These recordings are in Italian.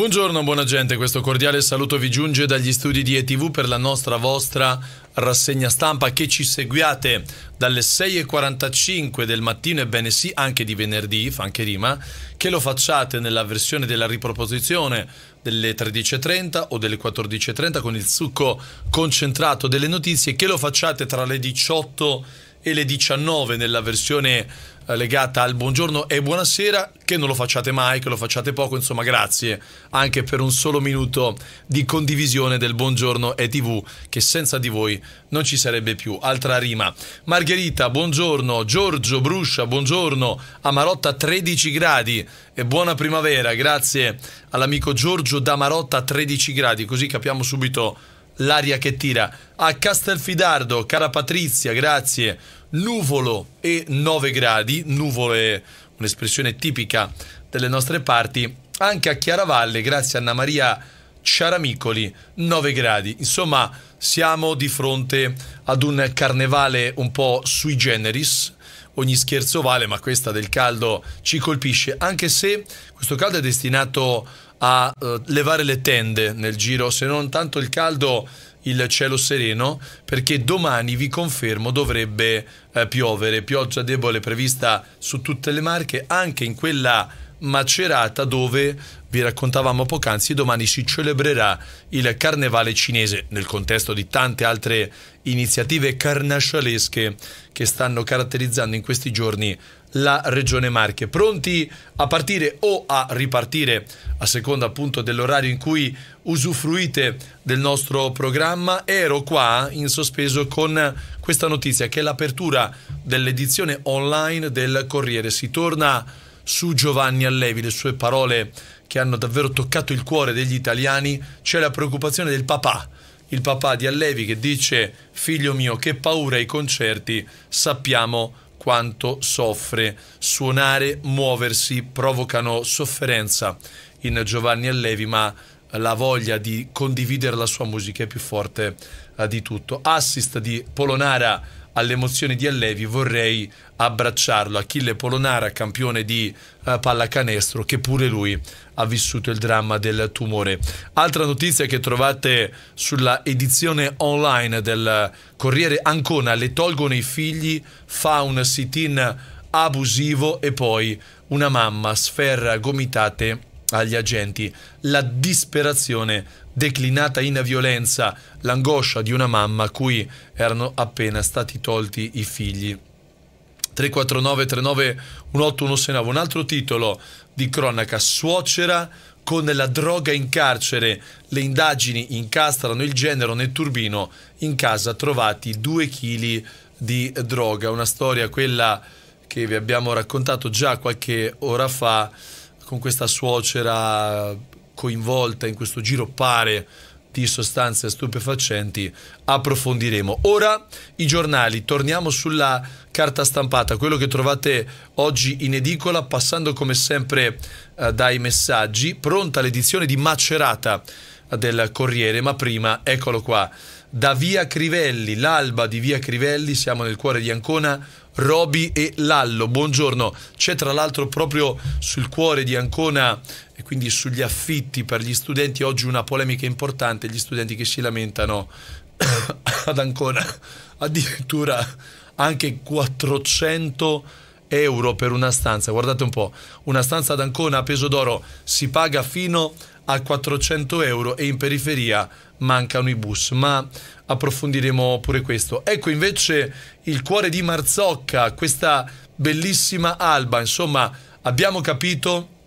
Buongiorno buona gente, questo cordiale saluto vi giunge dagli studi di ETV per la nostra vostra rassegna stampa che ci seguiate dalle 6.45 del mattino, ebbene sì, anche di venerdì, fa anche rima, che lo facciate nella versione della riproposizione delle 13.30 o delle 14.30 con il succo concentrato delle notizie, che lo facciate tra le 18.00 e le 19 nella versione eh, legata al buongiorno e buonasera, che non lo facciate mai, che lo facciate poco, insomma grazie anche per un solo minuto di condivisione del buongiorno e tv che senza di voi non ci sarebbe più. Altra rima. Margherita, buongiorno, Giorgio Bruscia, buongiorno, Amarotta 13 gradi e buona primavera, grazie all'amico Giorgio da Marotta 13 gradi, così capiamo subito l'aria che tira. A Castelfidardo, cara Patrizia, grazie, nuvolo e 9 gradi, nuvolo è un'espressione tipica delle nostre parti, anche a Chiaravalle, grazie a Anna Maria Ciaramicoli, 9 gradi. Insomma, siamo di fronte ad un carnevale un po' sui generis, ogni scherzo vale, ma questa del caldo ci colpisce, anche se questo caldo è destinato a eh, levare le tende nel giro, se non tanto il caldo, il cielo sereno, perché domani vi confermo dovrebbe eh, piovere, pioggia debole prevista su tutte le marche, anche in quella Macerata dove, vi raccontavamo poc'anzi, domani si celebrerà il carnevale cinese nel contesto di tante altre iniziative carnascialesche che stanno caratterizzando in questi giorni la regione Marche. Pronti a partire o a ripartire a seconda appunto dell'orario in cui usufruite del nostro programma? Ero qua in sospeso con questa notizia che è l'apertura dell'edizione online del Corriere. Si torna su Giovanni Allevi, le sue parole che hanno davvero toccato il cuore degli italiani, c'è la preoccupazione del papà, il papà di Allevi che dice figlio mio che paura i concerti, sappiamo quanto soffre, suonare, muoversi provocano sofferenza in Giovanni Allevi, ma la voglia di condividere la sua musica è più forte eh, di tutto. Assist di Polonara alle emozioni di Allevi vorrei abbracciarlo. Achille Polonara, campione di eh, pallacanestro, che pure lui ha vissuto il dramma del tumore. Altra notizia che trovate sulla edizione online del Corriere Ancona, le tolgono i figli, fa un sit-in abusivo e poi una mamma sferra gomitate agli agenti. La disperazione declinata in violenza, l'angoscia di una mamma a cui erano appena stati tolti i figli. 349 39 1819. Un altro titolo di cronaca, suocera con la droga in carcere. Le indagini incastrano il genero nel turbino, in casa trovati 2 kg di droga. Una storia quella che vi abbiamo raccontato già qualche ora fa con questa suocera coinvolta in questo giro pare di sostanze stupefacenti approfondiremo. Ora i giornali, torniamo sulla carta stampata, quello che trovate oggi in edicola, passando come sempre eh, dai messaggi, pronta l'edizione di Macerata del Corriere, ma prima eccolo qua, da Via Crivelli, l'alba di Via Crivelli, siamo nel cuore di Ancona, Roby e Lallo. Buongiorno. C'è tra l'altro proprio sul cuore di Ancona e quindi sugli affitti per gli studenti oggi una polemica importante, gli studenti che si lamentano ad Ancona addirittura anche 400 euro per una stanza. Guardate un po', una stanza ad Ancona a peso d'oro si paga fino a a 400 euro e in periferia mancano i bus, ma approfondiremo pure questo. Ecco invece il cuore di Marzocca, questa bellissima alba, insomma abbiamo capito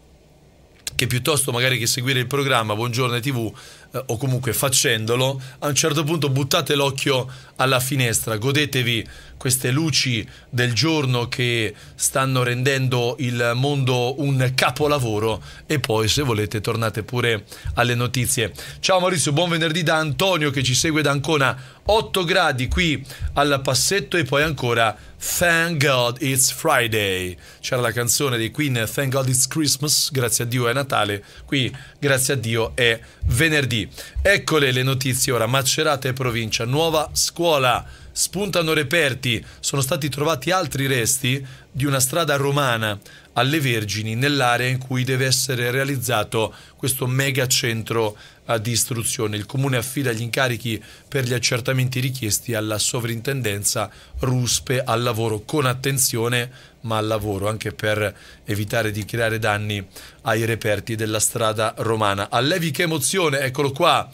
che piuttosto magari che seguire il programma Buongiorno TV eh, o comunque facendolo, a un certo punto buttate l'occhio alla finestra, godetevi queste luci del giorno che stanno rendendo il mondo un capolavoro e poi se volete tornate pure alle notizie. Ciao Maurizio, buon venerdì da Antonio che ci segue da Ancona, 8 gradi qui al passetto e poi ancora Thank God It's Friday. C'era la canzone dei Queen Thank God It's Christmas, grazie a Dio è Natale, qui grazie a Dio è venerdì eccole le notizie ora, Macerata e provincia, nuova scuola, spuntano reperti, sono stati trovati altri resti di una strada romana alle Vergini nell'area in cui deve essere realizzato questo megacentro centro di istruzione. Il Comune affida gli incarichi per gli accertamenti richiesti alla sovrintendenza RUSPE al lavoro con attenzione ma al lavoro anche per evitare di creare danni ai reperti della strada romana. Allevi che emozione, eccolo qua,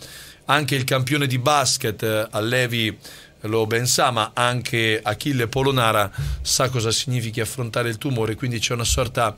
anche il campione di basket eh, Allevi lo ben sa, ma anche Achille Polonara sa cosa significhi affrontare il tumore, quindi c'è una sorta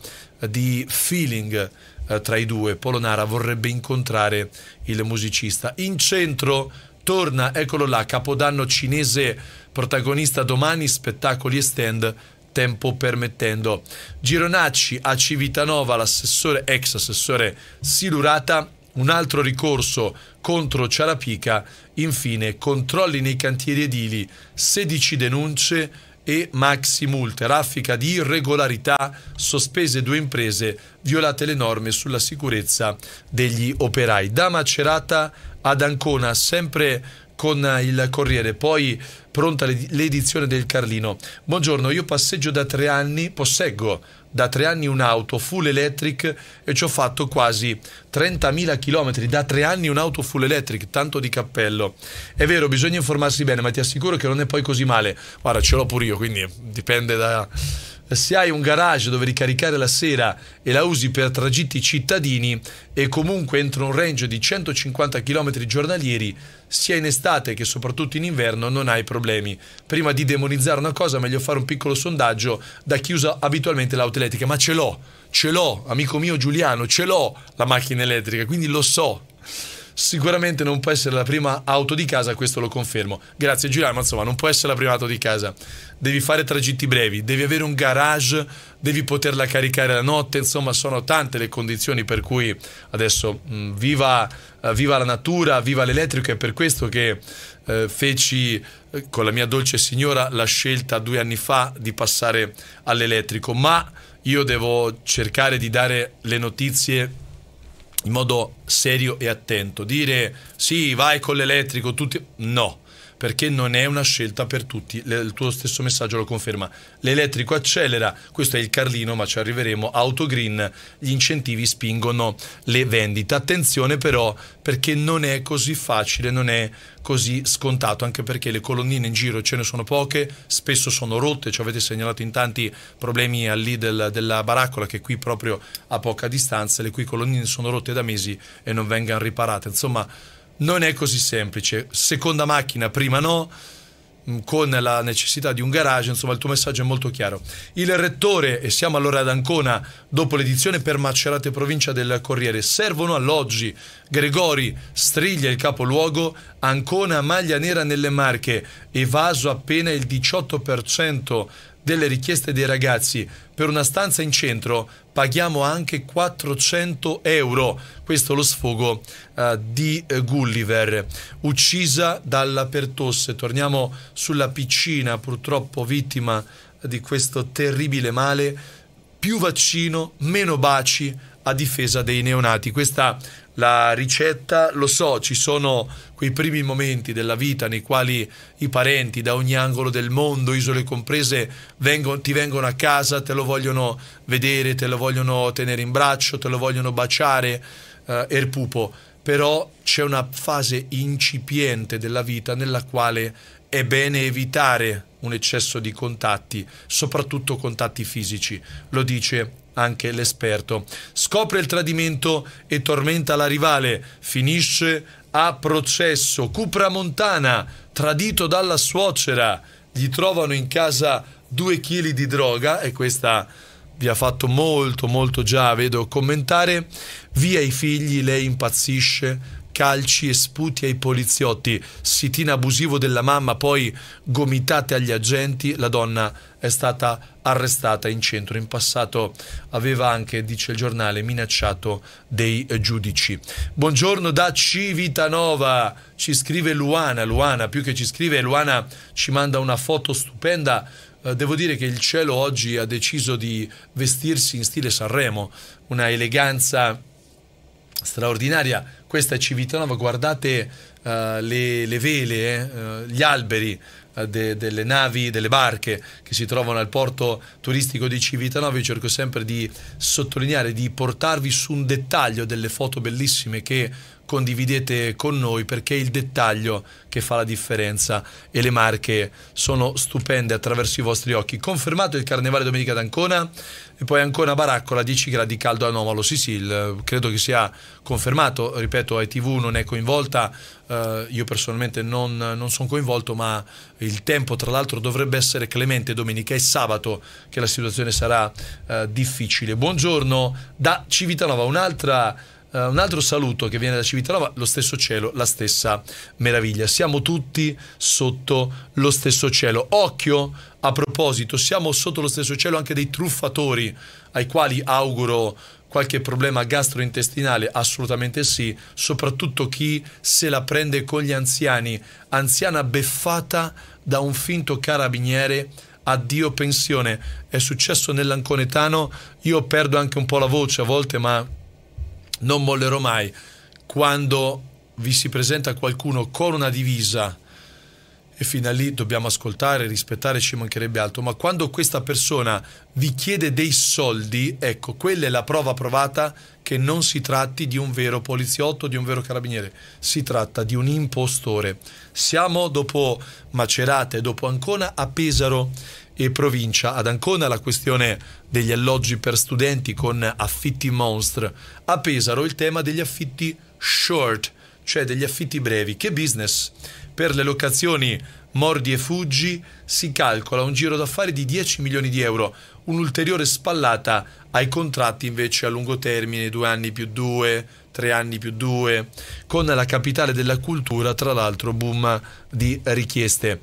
di feeling eh, tra i due. Polonara vorrebbe incontrare il musicista. In centro torna, eccolo là, Capodanno cinese, protagonista domani, spettacoli e stand tempo permettendo. Gironacci a Civitanova, l'assessore, ex assessore Silurata, un altro ricorso contro Ciarapica, infine controlli nei cantieri edili, 16 denunce, e maxi multe, raffica di irregolarità, sospese due imprese, violate le norme sulla sicurezza degli operai. Da Macerata ad Ancona, sempre con il Corriere, poi pronta l'edizione del Carlino. Buongiorno, io passeggio da tre anni, posseggo da tre anni un'auto full electric e ci ho fatto quasi 30.000 km, da tre anni un'auto full electric, tanto di cappello. È vero, bisogna informarsi bene, ma ti assicuro che non è poi così male. Guarda, ce l'ho pure io, quindi dipende da se hai un garage dove ricaricare la sera e la usi per tragitti cittadini e comunque entro un range di 150 km giornalieri, sia in estate che soprattutto in inverno non hai problemi. Prima di demonizzare una cosa, meglio fare un piccolo sondaggio da chi usa abitualmente l'auto elettrica, ma ce l'ho, ce l'ho, amico mio Giuliano, ce l'ho la macchina elettrica, quindi lo so sicuramente non può essere la prima auto di casa, questo lo confermo. Grazie Giuliano, ma insomma non può essere la prima auto di casa. Devi fare tragitti brevi, devi avere un garage, devi poterla caricare la notte, insomma sono tante le condizioni per cui adesso mh, mm, viva, uh, viva, la natura, viva l'elettrico, è per questo che uh, feci uh, con la mia dolce signora la scelta due anni fa di passare all'elettrico, ma io devo cercare di dare le notizie in modo serio e attento. Dire sì, vai con l'elettrico, tutti... No, perché non è una scelta per tutti. Le, il tuo stesso messaggio lo conferma. L'elettrico accelera, questo è il Carlino, ma ci arriveremo. Autogreen, gli incentivi spingono le vendite. Attenzione però, perché non è così facile, non è così scontato, anche perché le colonnine in giro ce ne sono poche, spesso sono rotte, ci avete segnalato in tanti problemi al Lidl della Baraccola che è qui proprio a poca distanza, le cui colonnine sono rotte da mesi e non vengano riparate. Insomma, non è così semplice. Seconda macchina, prima no, mm, con la necessità di un garage, insomma il tuo messaggio è molto chiaro. Il rettore, e siamo allora ad Ancona, dopo l'edizione per Macerate provincia del Corriere, servono alloggi. Gregori striglia il capoluogo, Ancona maglia nera nelle marche, evaso appena il 18% delle richieste dei ragazzi per una stanza in centro paghiamo anche 400 euro. Questo è lo sfogo uh, di eh, Gulliver, uccisa dalla pertosse. Torniamo sulla piccina, purtroppo vittima di questo terribile male. Più vaccino, meno baci a difesa dei neonati. Questa la ricetta, lo so, ci sono quei primi momenti della vita nei quali i parenti da ogni angolo del mondo, isole comprese, vengono, ti vengono a casa, te lo vogliono vedere, te lo vogliono tenere in braccio, te lo vogliono baciare, eh, er pupo. Però c'è una fase incipiente della vita nella quale è bene evitare un eccesso di contatti, soprattutto contatti fisici, lo dice anche l'esperto. Scopre il tradimento e tormenta la rivale, finisce a processo. Cupra Montana, tradito dalla suocera, gli trovano in casa due chili di droga e questa vi ha fatto molto molto già, vedo commentare, via i figli, lei impazzisce, calci e sputi ai poliziotti, sitina abusivo della mamma, poi gomitate agli agenti, la donna è stata arrestata in centro. In passato aveva anche, dice il giornale, minacciato dei giudici. Buongiorno da Civitanova, ci scrive Luana, Luana, più che ci scrive, Luana ci manda una foto stupenda eh, devo dire che il cielo oggi ha deciso di vestirsi in stile Sanremo, una eleganza straordinaria. Questa Civitanova, guardate uh, le, le, vele, eh, eh gli alberi eh, de, delle navi, delle barche che si trovano al porto turistico di Civitanova. Io cerco sempre di sottolineare, di portarvi su un dettaglio delle foto bellissime che condividete con noi perché è il dettaglio che fa la differenza e le marche sono stupende attraverso i vostri occhi. Confermato il carnevale domenica ad Ancona e poi Ancona Baraccola 10 gradi caldo anomalo. Sì, sì, il, credo che sia confermato, ripeto, ITV non è coinvolta, eh, io personalmente non, non sono coinvolto, ma il tempo tra l'altro dovrebbe essere clemente domenica e sabato che la situazione sarà eh, difficile. Buongiorno da Civitanova, un'altra eh, un altro saluto che viene da Civitanova, lo stesso cielo, la stessa meraviglia. Siamo tutti sotto lo stesso cielo. Occhio, a proposito, siamo sotto lo stesso cielo anche dei truffatori, ai quali auguro qualche problema gastrointestinale? Assolutamente sì, soprattutto chi se la prende con gli anziani, anziana beffata da un finto carabiniere. Addio pensione, è successo nell'anconetano, io perdo anche un po' la voce a volte, ma non mollerò mai. Quando vi si presenta qualcuno con una divisa e fino a lì dobbiamo ascoltare, rispettare, ci mancherebbe altro, ma quando questa persona vi chiede dei soldi, ecco, quella è la prova provata che non si tratti di un vero poliziotto, di un vero carabiniere, si tratta di un impostore. Siamo dopo Macerate, dopo Ancona, a Pesaro e provincia. Ad Ancona la questione degli alloggi per studenti con affitti monstre. A Pesaro il tema degli affitti short, cioè degli affitti brevi. Che business! Per le locazioni mordi e fuggi si calcola un giro d'affari di 10 milioni di euro, un'ulteriore spallata ai contratti invece a lungo termine, due anni più due, tre anni più due, con la capitale della cultura, tra l'altro, boom di richieste.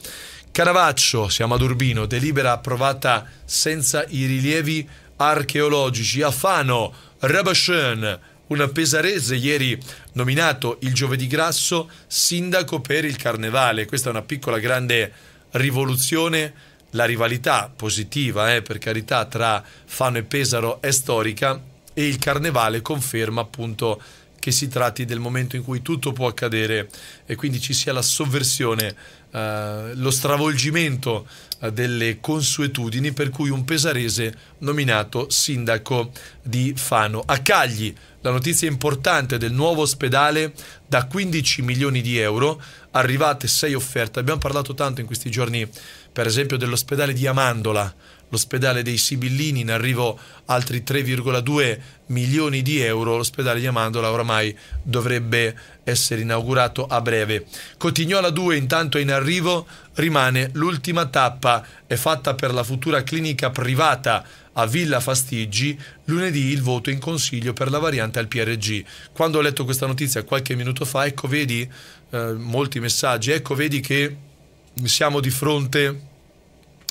Caravaccio, siamo ad Urbino, delibera approvata senza i rilievi archeologici. A Fano, Rabashen, un pesarese ieri nominato il giovedì grasso sindaco per il carnevale. Questa è una piccola grande rivoluzione. La rivalità positiva, eh, per carità, tra Fano e Pesaro è storica e il carnevale conferma appunto che si tratti del momento in cui tutto può accadere e quindi ci sia la sovversione, eh, lo stravolgimento eh, delle consuetudini per cui un pesarese nominato sindaco di Fano. A Cagli la notizia importante del nuovo ospedale da 15 milioni di euro, arrivate 6 offerte, abbiamo parlato tanto in questi giorni per esempio dell'ospedale di Amandola, l'ospedale dei Sibillini, in arrivo altri 3,2 milioni di euro, l'ospedale di Amandola oramai dovrebbe essere inaugurato a breve. Cotignola 2 intanto è in arrivo, rimane l'ultima tappa, è fatta per la futura clinica privata a Villa Fastigi, lunedì il voto in consiglio per la variante al PRG. Quando ho letto questa notizia qualche minuto fa, ecco vedi eh, molti messaggi, ecco vedi che siamo di fronte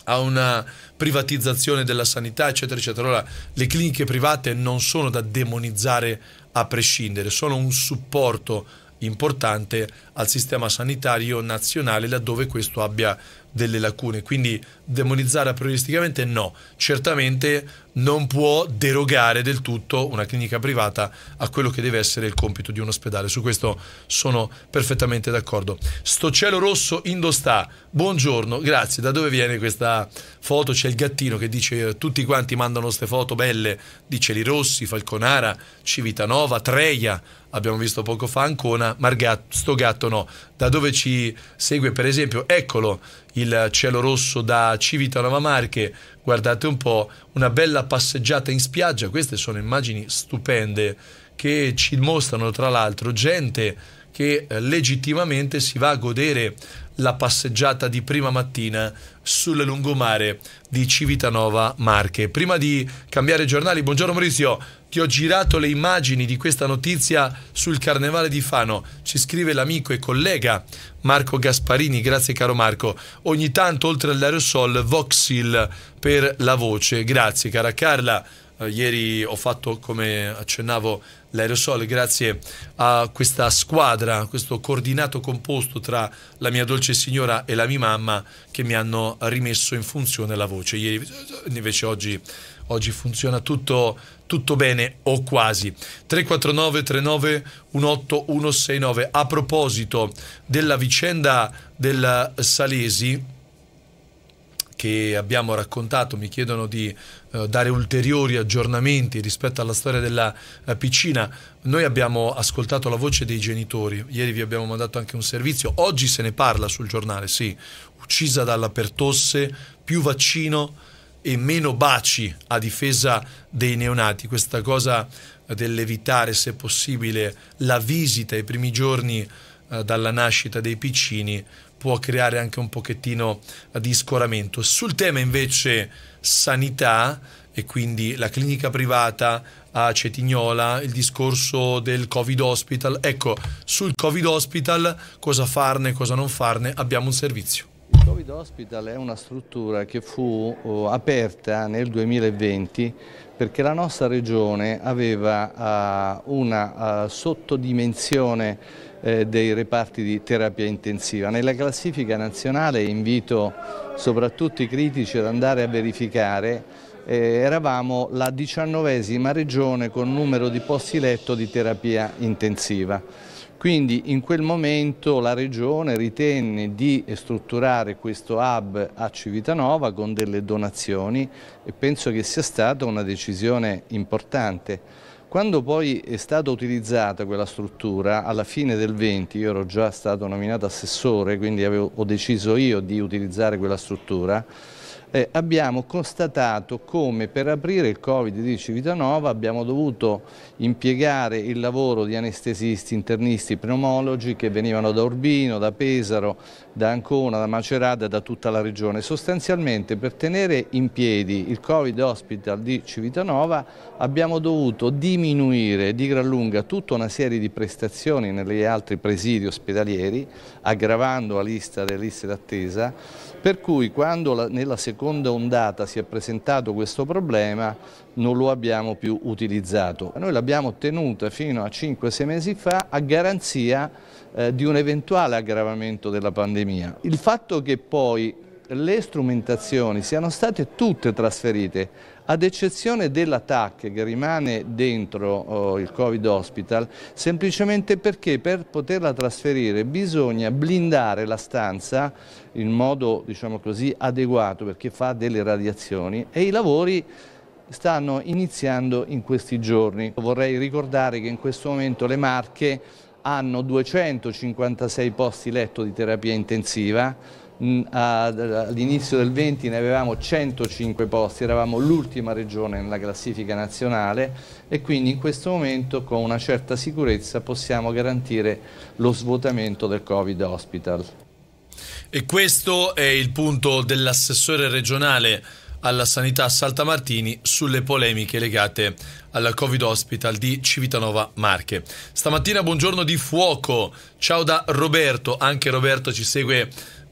a una privatizzazione della sanità, eccetera, eccetera. Allora, le cliniche private non sono da demonizzare a prescindere, sono un supporto importante al sistema sanitario nazionale laddove questo abbia delle lacune, quindi demonizzare aprioristicamente no, certamente non può derogare del tutto una clinica privata a quello che deve essere il compito di un ospedale, su questo sono perfettamente d'accordo. Sto cielo rosso Indostà, buongiorno, grazie, da dove viene questa foto? C'è il gattino che dice tutti quanti mandano queste foto belle di cieli rossi, Falconara, Civitanova, Treia, abbiamo visto poco fa Ancona, ma sto gatto no, da dove ci segue per esempio, eccolo il cielo rosso da Civitanova Marche, guardate un po', una bella passeggiata in spiaggia, queste sono immagini stupende che ci mostrano tra l'altro gente che eh, legittimamente si va a godere la passeggiata di prima mattina sul lungomare di Civitanova Marche. Prima di cambiare giornali, buongiorno Maurizio ti ho girato le immagini di questa notizia sul carnevale di Fano, ci scrive l'amico e collega Marco Gasparini, grazie caro Marco. Ogni tanto oltre all'aerosol Voxil per la voce, grazie cara Carla. Eh, ieri ho fatto, come accennavo, l'aerosol grazie a questa squadra, questo coordinato composto tra la mia dolce signora e la mia mamma che mi hanno rimesso in funzione la voce. Ieri invece oggi, oggi funziona tutto tutto bene o quasi. 349 39 18169. A proposito della vicenda del Salesi che abbiamo raccontato, mi chiedono di eh, dare ulteriori aggiornamenti rispetto alla storia della eh, piscina. Noi abbiamo ascoltato la voce dei genitori, ieri vi abbiamo mandato anche un servizio, oggi se ne parla sul giornale, sì, uccisa dalla pertosse, più vaccino e meno baci a difesa dei neonati. Questa cosa dell'evitare, se possibile, la visita i primi giorni eh, dalla nascita dei piccini può creare anche un pochettino eh, di scoramento. Sul tema invece sanità e quindi la clinica privata a Cetignola, il discorso del Covid Hospital, ecco, sul Covid Hospital cosa farne, cosa non farne, abbiamo un servizio. Covid Hospital è una struttura che fu oh, aperta nel 2020 perché la nostra regione aveva ah, una ah, sottodimensione eh, dei reparti di terapia intensiva. Nella classifica nazionale invito soprattutto i critici ad andare a verificare eh, eravamo la diciannovesima regione con numero di posti letto di terapia intensiva. Quindi in quel momento la Regione ritenne di strutturare questo hub a Civitanova con delle donazioni e penso che sia stata una decisione importante. Quando poi è stata utilizzata quella struttura, alla fine del 20, io ero già stato nominato assessore, quindi avevo, ho deciso io di utilizzare quella struttura, eh, abbiamo constatato come per aprire il Covid di Civitanova abbiamo dovuto impiegare il lavoro di anestesisti, internisti, pneumologi che venivano da Urbino, da Pesaro, da Ancona, da Macerata, da tutta la regione. Sostanzialmente per tenere in piedi il Covid Hospital di Civitanova abbiamo dovuto diminuire di gran lunga tutta una serie di prestazioni negli altri presidi ospedalieri, aggravando la lista delle liste d'attesa, per cui quando la, nella seconda seconda ondata si è presentato questo problema non lo abbiamo più utilizzato. Noi l'abbiamo tenuta fino a 5-6 mesi fa a garanzia eh, di un eventuale aggravamento della pandemia. Il fatto che poi le strumentazioni siano state tutte trasferite ad eccezione dell'ATAC che rimane dentro oh, il Covid Hospital, semplicemente perché per poterla trasferire bisogna blindare la stanza in modo diciamo così, adeguato perché fa delle radiazioni e i lavori stanno iniziando in questi giorni. Vorrei ricordare che in questo momento le Marche hanno 256 posti letto di terapia intensiva, all'inizio del 20 ne avevamo 105 posti, eravamo l'ultima regione nella classifica nazionale e quindi in questo momento con una certa sicurezza possiamo garantire lo svuotamento del Covid Hospital. E questo è il punto dell'assessore regionale alla sanità Saltamartini sulle polemiche legate al Covid Hospital di Civitanova Marche. Stamattina buongiorno di fuoco, ciao da Roberto, anche Roberto ci segue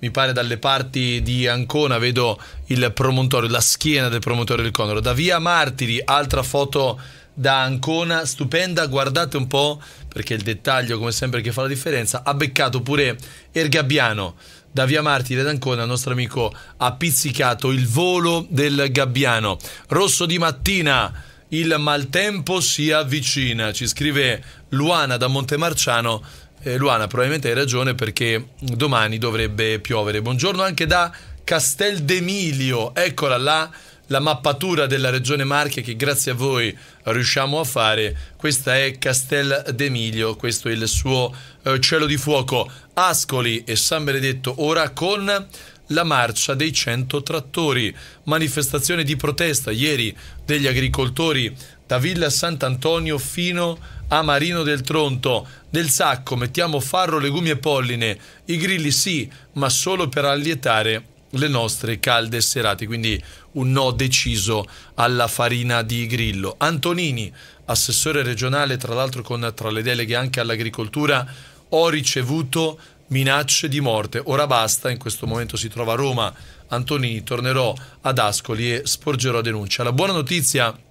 mi pare dalle parti di Ancona vedo il promontorio, la schiena del promontorio del Condoro. Da Via Martiri, altra foto da Ancona, stupenda, guardate un po' perché il dettaglio come sempre che fa la differenza, ha beccato pure Ergabbiano da Via Martire d'Ancona, il nostro amico ha pizzicato il volo del gabbiano. Rosso di mattina, il maltempo si avvicina, ci scrive Luana da Montemarciano eh, Luana, probabilmente hai ragione perché domani dovrebbe piovere. Buongiorno anche da Castel d'Emilio, eccola là la mappatura della regione Marche che grazie a voi riusciamo a fare. Questa è Castel d'Emilio, questo è il suo eh, cielo di fuoco. Ascoli e San Benedetto ora con la marcia dei 100 trattori, manifestazione di protesta ieri degli agricoltori da Villa Sant'Antonio fino a Marino del Tronto. Nel sacco mettiamo farro, legumi e polline. I grilli sì, ma solo per allietare le nostre calde serate. Quindi un no deciso alla farina di grillo. Antonini, assessore regionale, tra l'altro con tra le deleghe anche all'agricoltura, ho ricevuto minacce di morte. Ora basta, in questo momento si trova a Roma. Antonini, tornerò ad Ascoli e sporgerò denuncia. La buona notizia è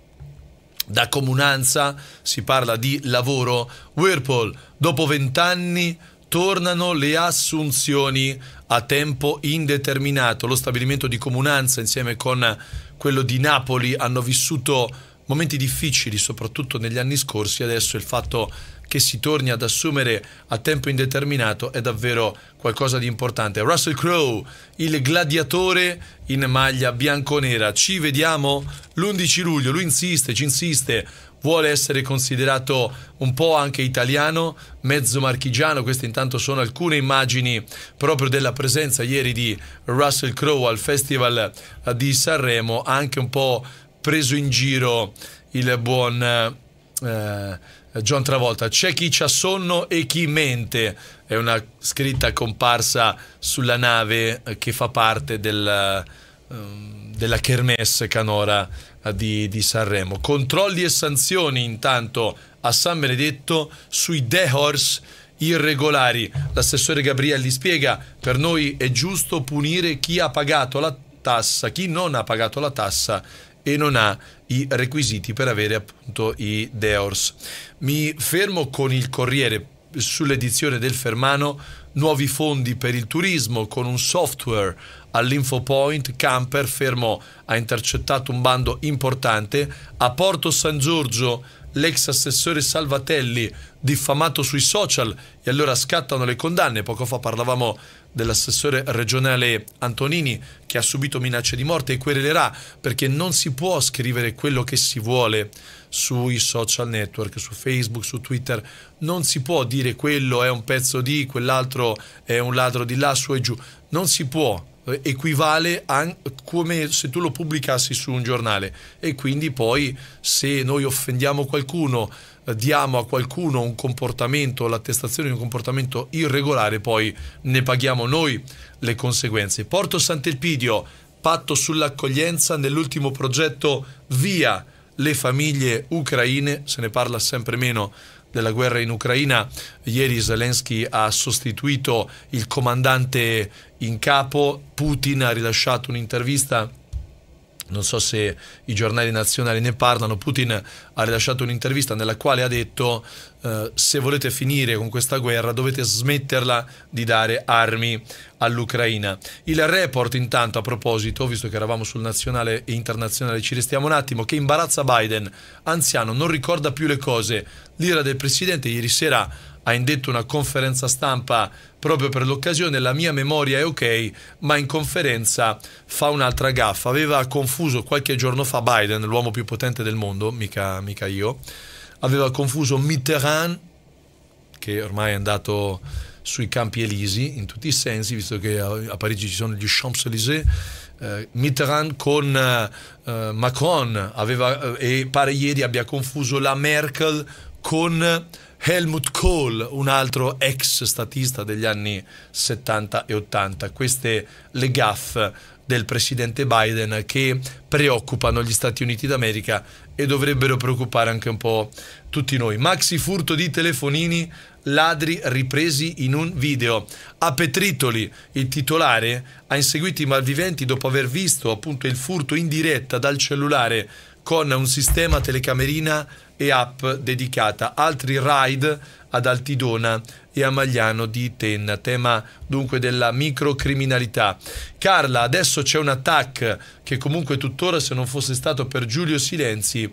da comunanza si parla di lavoro. Whirlpool, dopo vent'anni tornano le assunzioni a tempo indeterminato. Lo stabilimento di comunanza insieme con quello di Napoli hanno vissuto momenti difficili, soprattutto negli anni scorsi. Adesso il fatto che che si torni ad assumere a tempo indeterminato è davvero qualcosa di importante. Russell Crowe, il gladiatore in maglia bianconera. Ci vediamo l'11 luglio. Lui insiste, ci insiste. Vuole essere considerato un po' anche italiano, mezzo marchigiano. Queste intanto sono alcune immagini proprio della presenza ieri di Russell Crowe al Festival di Sanremo. Ha anche un po' preso in giro il buon... Eh, eh, John Travolta, c'è chi c'ha sonno e chi mente, è una scritta comparsa sulla nave eh, che fa parte del, eh, mm, della kermesse canora di, di, Sanremo. Controlli e sanzioni intanto a San Benedetto sui dehors irregolari. L'assessore Gabrielli spiega, per noi è giusto punire chi ha pagato la tassa, chi non ha pagato la tassa e non ha i requisiti per avere appunto i Deors. Mi fermo con il Corriere sull'edizione del Fermano, nuovi fondi per il turismo con un software all'InfoPoint, Camper fermo ha intercettato un bando importante, a Porto San Giorgio l'ex assessore Salvatelli diffamato sui social e allora scattano le condanne, poco fa parlavamo dell'assessore regionale Antonini che ha subito minacce di morte e querelerà perché non si può scrivere quello che si vuole sui social network, su Facebook, su Twitter, non si può dire quello è un pezzo di, quell'altro è un ladro di là, su e giù, non si può, eh, equivale a come se tu lo pubblicassi su un giornale e quindi poi se noi offendiamo qualcuno diamo a qualcuno un comportamento, l'attestazione di un comportamento irregolare, poi ne paghiamo noi le conseguenze. Porto Sant'Elpidio, patto sull'accoglienza nell'ultimo progetto Via le famiglie ucraine, se ne parla sempre meno della guerra in Ucraina. Ieri Zelensky ha sostituito il comandante in capo, Putin ha rilasciato un'intervista non so se i giornali nazionali ne parlano, Putin ha rilasciato un'intervista nella quale ha detto eh, se volete finire con questa guerra dovete smetterla di dare armi all'Ucraina. Il report intanto a proposito, visto che eravamo sul nazionale e internazionale, ci restiamo un attimo, che imbarazza Biden, anziano, non ricorda più le cose. L'ira del presidente ieri sera ha indetto una conferenza stampa proprio per l'occasione, la mia memoria è ok, ma in conferenza fa un'altra gaffa. Aveva confuso qualche giorno fa Biden, l'uomo più potente del mondo, mica, mica io, aveva confuso Mitterrand, che ormai è andato sui campi Elisi in tutti i sensi, visto che a, Parigi ci sono gli Champs-Élysées. Eh, Mitterrand con eh, Macron aveva, eh, e pare ieri abbia confuso la Merkel con Helmut Kohl, un altro ex statista degli anni 70 e 80. Queste le gaffe del presidente Biden che preoccupano gli Stati Uniti d'America e dovrebbero preoccupare anche un po' tutti noi. Maxi furto di telefonini, ladri ripresi in un video. A Petritoli il titolare ha inseguito i malviventi dopo aver visto appunto il furto in diretta dal cellulare con un sistema telecamerina e app dedicata. Altri ride ad Altidona e a Magliano di Tenna, tema dunque della microcriminalità. Carla, adesso c'è un attacco che comunque tuttora se non fosse stato per Giulio Silenzi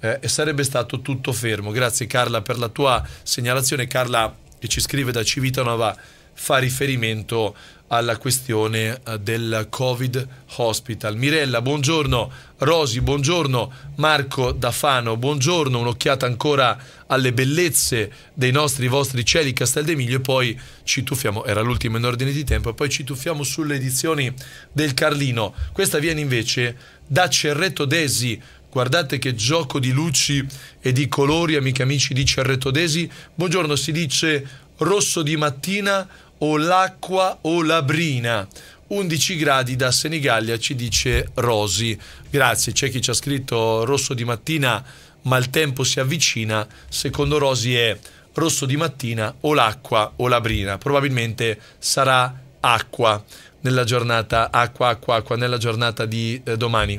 eh, sarebbe stato tutto fermo. Grazie Carla per la tua segnalazione. Carla che ci scrive da Civitanova fa riferimento alla questione eh, del Covid Hospital. Mirella, buongiorno. Rosi, buongiorno. Marco da Fano, buongiorno. Un'occhiata ancora alle bellezze dei nostri vostri cieli Castel Demiglio e poi ci tuffiamo, era l'ultimo in ordine di tempo, e poi ci tuffiamo sulle edizioni del Carlino. Questa viene invece da Cerretto Desi, Guardate che gioco di luci e di colori, amiche amici di Cerretto Desi. Buongiorno, si dice rosso di mattina, o l'acqua o la brina. 11 gradi da Senigallia, ci dice Rosi. Grazie, c'è chi ci ha scritto rosso di mattina, ma il tempo si avvicina. Secondo Rosi è rosso di mattina o l'acqua o la brina. Probabilmente sarà acqua nella giornata, acqua, acqua, acqua, nella giornata di eh, domani.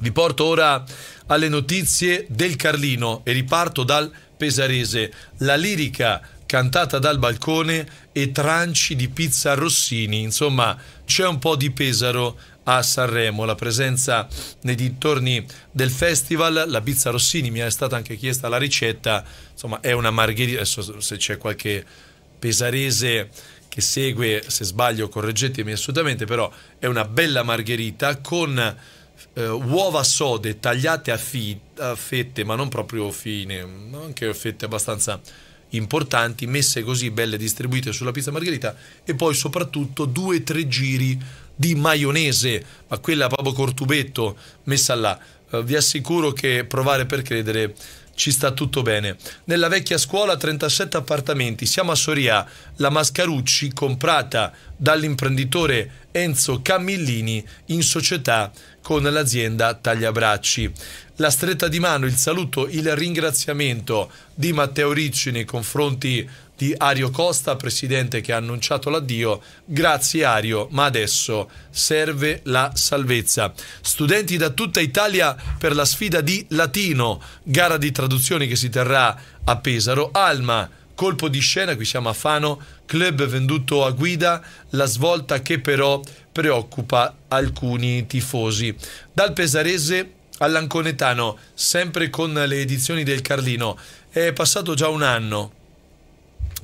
Vi porto ora alle notizie del Carlino e riparto dal Pesarese. La lirica cantata dal balcone e tranci di pizza Rossini, insomma c'è un po' di Pesaro a Sanremo, la presenza nei dintorni del festival, la pizza Rossini mi è stata anche chiesta la ricetta, insomma è una margherita, adesso se c'è qualche pesarese che segue, se sbaglio correggetemi assolutamente, però è una bella margherita con eh, uova sode tagliate a, fi- a, fette, ma non proprio fine, anche fette abbastanza importanti, messe così belle distribuite sulla pizza margherita e poi soprattutto due o tre giri di maionese, ma quella proprio cortubetto messa là. Eh, vi assicuro che provare per credere ci sta tutto bene. Nella vecchia scuola 37 appartamenti, siamo a Soria, la Mascarucci comprata dall'imprenditore Enzo Camillini in società con l'azienda Tagliabracci. La stretta di mano, il saluto, il ringraziamento di Matteo Ricci nei confronti di Ario Costa, presidente che ha annunciato l'addio. Grazie Ario, ma adesso serve la salvezza. Studenti da tutta Italia per la sfida di latino, gara di traduzioni che si terrà a Pesaro. Alma, colpo di scena, qui siamo a Fano, club venduto a guida, la svolta che però preoccupa alcuni tifosi. Dal pesarese all'anconetano, sempre con le edizioni del Carlino, è passato già un anno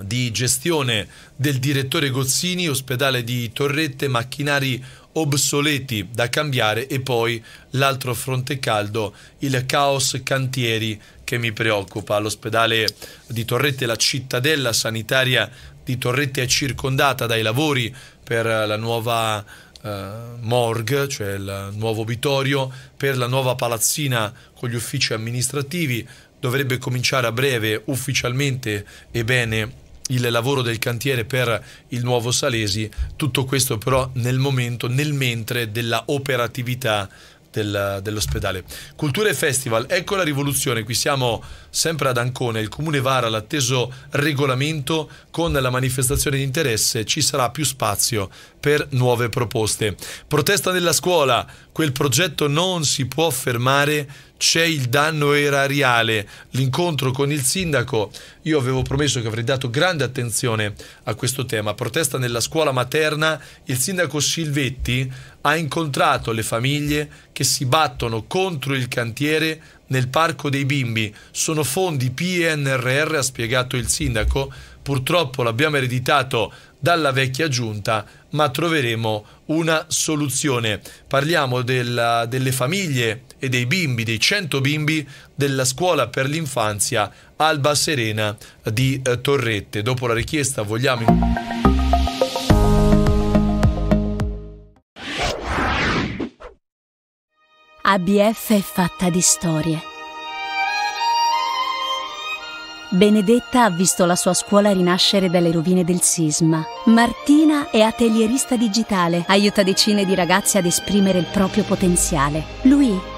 di gestione del direttore Gozzini, ospedale di Torrette, macchinari obsoleti da cambiare e poi l'altro fronte caldo, il caos cantieri che mi preoccupa. L'ospedale di Torrette la cittadella sanitaria di Torrette è circondata dai lavori per la nuova eh, morgue, cioè il nuovo obitorio, per la nuova palazzina con gli uffici amministrativi. Dovrebbe cominciare a breve ufficialmente e bene il lavoro del cantiere per il nuovo Salesi, tutto questo però nel momento, nel mentre della operatività dell'ospedale. Cultura e Festival, ecco la rivoluzione, qui siamo sempre ad Ancona, il comune vara l'atteso regolamento con la manifestazione di interesse, ci sarà più spazio per nuove proposte. Protesta della scuola, quel progetto non si può fermare, c'è il danno erariale, l'incontro con il sindaco, io avevo promesso che avrei dato grande attenzione a questo tema. Protesta nella scuola materna, il sindaco Silvetti ha incontrato le famiglie che si battono contro il cantiere nel parco dei bimbi. Sono fondi PNRR, ha spiegato il sindaco, purtroppo l'abbiamo ereditato dalla vecchia giunta, ma troveremo una soluzione. Parliamo della, delle famiglie e dei bimbi, dei 100 bimbi della scuola per l'infanzia Alba Serena di eh, Torrette. Dopo la richiesta vogliamo... ABF è fatta di storie Benedetta ha visto la sua scuola rinascere dalle rovine del sisma. Martina è atelierista digitale, aiuta decine di ragazzi ad esprimere il proprio potenziale. Lui